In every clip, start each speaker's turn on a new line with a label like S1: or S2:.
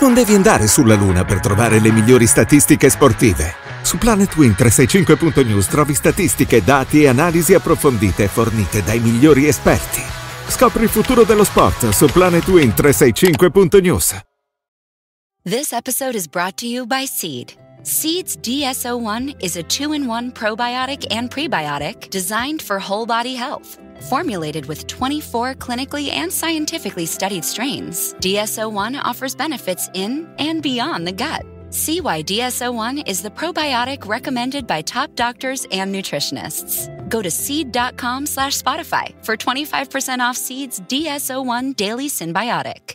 S1: Non devi andare sulla Luna per trovare le migliori statistiche sportive. Su planetwin 365news trovi statistiche, dati e analisi approfondite fornite dai migliori esperti. Scopri il futuro dello sport su planetwin 365news news This episode is brought to you by Seed. Seeds DSO1 is a two in one probiotic and prebiotic designed for whole body health. Formulated with 24 clinically and scientifically studied strains, DSO1 offers benefits in and beyond the gut. See why DSO1 is the probiotic recommended by top doctors and nutritionists. Go to seed.com slash Spotify for 25% off Seed's DSO1 Daily Symbiotic.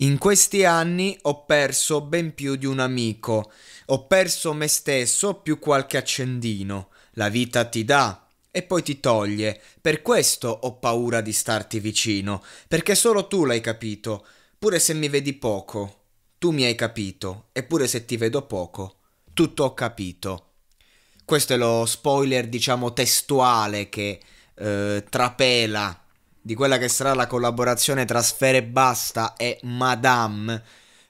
S1: In questi anni ho perso ben più di un amico, ho perso me stesso più qualche accendino. La vita ti dà e poi ti toglie. Per questo ho paura di starti vicino, perché solo tu l'hai capito, pure se mi vedi poco. Tu mi hai capito, eppure se ti vedo poco, tutto ho capito. Questo è lo spoiler, diciamo, testuale che eh, trapela di quella che sarà la collaborazione tra Sfere Basta e Madame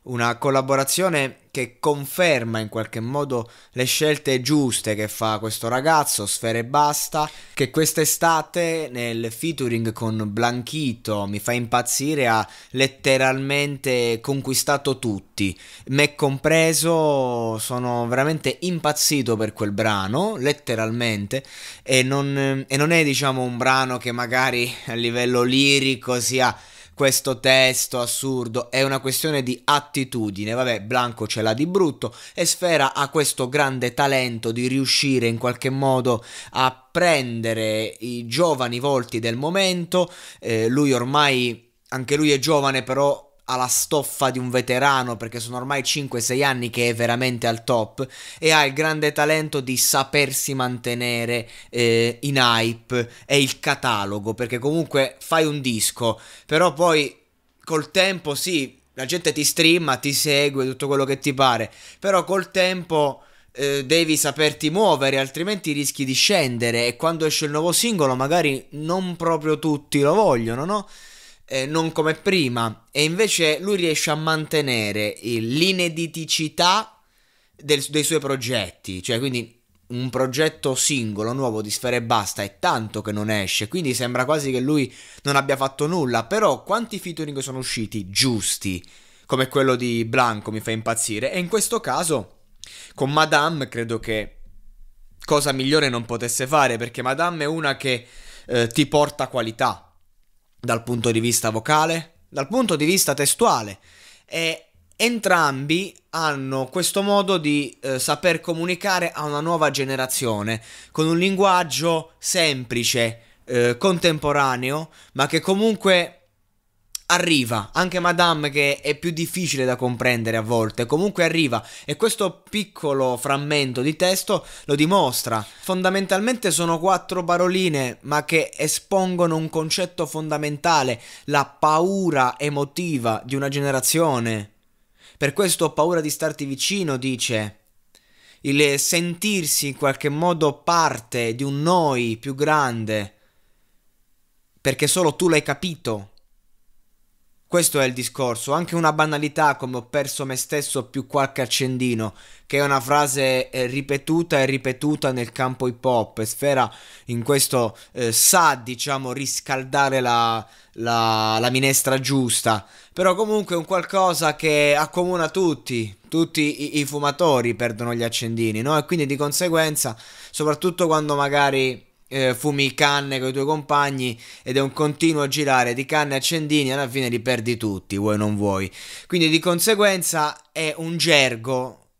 S1: una collaborazione che conferma in qualche modo le scelte giuste che fa questo ragazzo, Sfere Basta, che quest'estate nel featuring con Blanchito mi fa impazzire, ha letteralmente conquistato tutti, me compreso, sono veramente impazzito per quel brano, letteralmente, e non, e non è diciamo un brano che magari a livello lirico sia questo testo assurdo, è una questione di attitudine. Vabbè, Blanco ce l'ha di brutto e Sfera ha questo grande talento di riuscire in qualche modo a prendere i giovani volti del momento. Eh, lui ormai, anche lui è giovane, però alla stoffa di un veterano perché sono ormai 5-6 anni che è veramente al top e ha il grande talento di sapersi mantenere eh, in hype e il catalogo perché comunque fai un disco però poi col tempo sì la gente ti streama ti segue tutto quello che ti pare però col tempo eh, devi saperti muovere, altrimenti rischi di scendere. E quando esce il nuovo singolo, magari non proprio tutti lo vogliono, no? eh, non come prima e invece lui riesce a mantenere l'inediticità del, dei suoi progetti, cioè quindi un progetto singolo nuovo di Sfere Basta è tanto che non esce, quindi sembra quasi che lui non abbia fatto nulla, però quanti featuring sono usciti giusti, come quello di Blanco mi fa impazzire, e in questo caso con Madame credo che cosa migliore non potesse fare, perché Madame è una che eh, ti porta qualità, dal punto di vista vocale, dal punto di vista testuale. E entrambi hanno questo modo di eh, saper comunicare a una nuova generazione con un linguaggio semplice, eh, contemporaneo, ma che comunque arriva, anche Madame che è più difficile da comprendere a volte, comunque arriva e questo piccolo frammento di testo lo dimostra. Fondamentalmente sono quattro paroline ma che espongono un concetto fondamentale, la paura emotiva di una generazione. Per questo ho paura di starti vicino, dice. Il sentirsi in qualche modo parte di un noi più grande, perché solo tu l'hai capito questo è il discorso, anche una banalità come ho perso me stesso più qualche accendino, che è una frase eh, ripetuta e ripetuta nel campo hip hop, e Sfera in questo eh, sa, diciamo, riscaldare la, la, la, minestra giusta, però comunque è un qualcosa che accomuna tutti, tutti i, i fumatori perdono gli accendini, no? E quindi di conseguenza, soprattutto quando magari eh, fumi canne con i tuoi compagni ed è un continuo girare di canne a accendini, alla fine li perdi tutti, vuoi non vuoi. Quindi di conseguenza è un gergo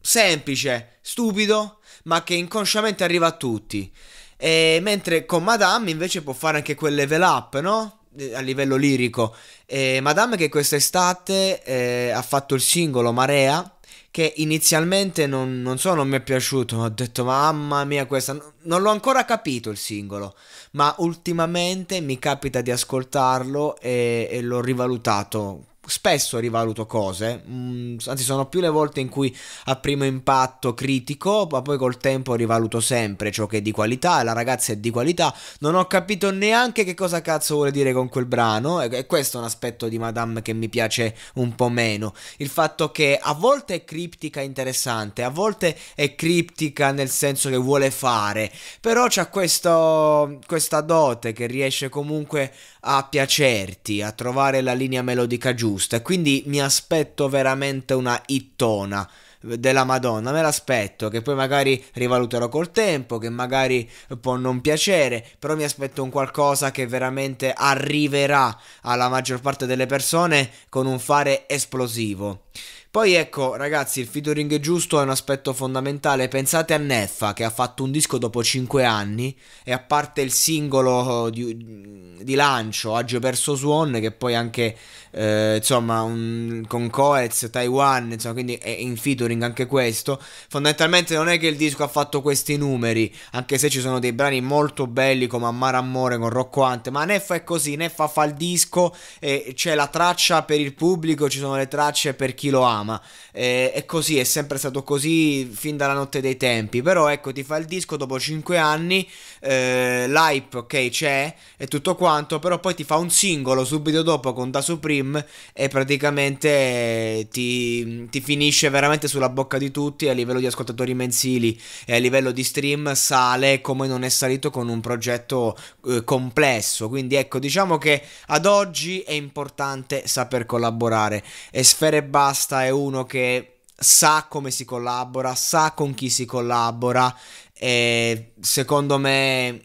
S1: semplice, stupido, ma che inconsciamente arriva a tutti. E mentre con Madame invece può fare anche quel level up, no? Eh, a livello lirico. Eh, Madame che quest'estate eh, ha fatto il singolo Marea che inizialmente non, non so, non mi è piaciuto, ho detto mamma mia questa, non l'ho ancora capito il singolo, ma ultimamente mi capita di ascoltarlo e, e l'ho rivalutato spesso rivaluto cose, mm, anzi sono più le volte in cui a primo impatto critico, ma poi col tempo rivaluto sempre ciò che è di qualità, la ragazza è di qualità, non ho capito neanche che cosa cazzo vuole dire con quel brano e, e questo è un aspetto di Madame che mi piace un po' meno, il fatto che a volte è criptica interessante, a volte è criptica nel senso che vuole fare, però c'ha questo, questa dote che riesce comunque a piacerti, a trovare la linea melodica giusta giusta quindi mi aspetto veramente una ittona della Madonna, me l'aspetto, che poi magari rivaluterò col tempo, che magari può non piacere, però mi aspetto un qualcosa che veramente arriverà alla maggior parte delle persone con un fare esplosivo. Poi ecco ragazzi il featuring giusto è un aspetto fondamentale, pensate a Neffa che ha fatto un disco dopo 5 anni e a parte il singolo oh, di, di lancio. Oggi ho perso Swan, che poi anche eh, insomma un, con Coez, Taiwan, insomma, quindi è in featuring anche questo. Fondamentalmente non è che il disco ha fatto questi numeri, anche se ci sono dei brani molto belli come Amara Amore con Rocco Ante, ma Neffa è così, Neffa fa il disco, e c'è la traccia per il pubblico, ci sono le tracce per chi lo ama. Eh, è così, è sempre stato così fin dalla notte dei tempi, però ecco ti fa il disco dopo 5 anni, eh, l'hype ok c'è e tutto qua quanto, però poi ti fa un singolo subito dopo con Da Supreme e praticamente eh, ti, ti finisce veramente sulla bocca di tutti a livello di ascoltatori mensili e a livello di stream sale come non è salito con un progetto eh, complesso. Quindi ecco, diciamo che ad oggi è importante saper collaborare e Sfere Basta è uno che sa come si collabora, sa con chi si collabora e secondo me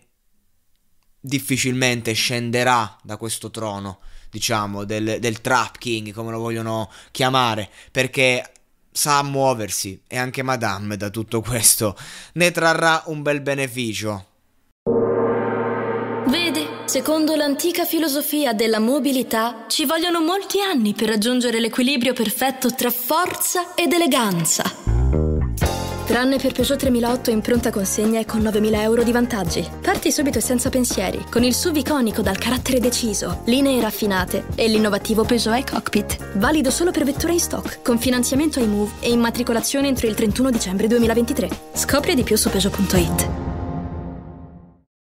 S1: difficilmente scenderà da questo trono, diciamo, del, del Trap King, come lo vogliono chiamare, perché sa muoversi e anche Madame da tutto questo ne trarrà un bel beneficio. Vede, secondo l'antica filosofia della mobilità, ci vogliono molti anni per raggiungere l'equilibrio perfetto tra forza ed eleganza. Tranne per Peugeot 3008 in pronta consegna e con 9.000 euro di vantaggi. Parti subito e senza pensieri, con il SUV iconico dal carattere deciso, linee raffinate e l'innovativo Peugeot e-Cockpit. Valido solo per vetture in stock, con finanziamento iMove e immatricolazione entro il 31 dicembre 2023. Scopri di più su Peugeot.it.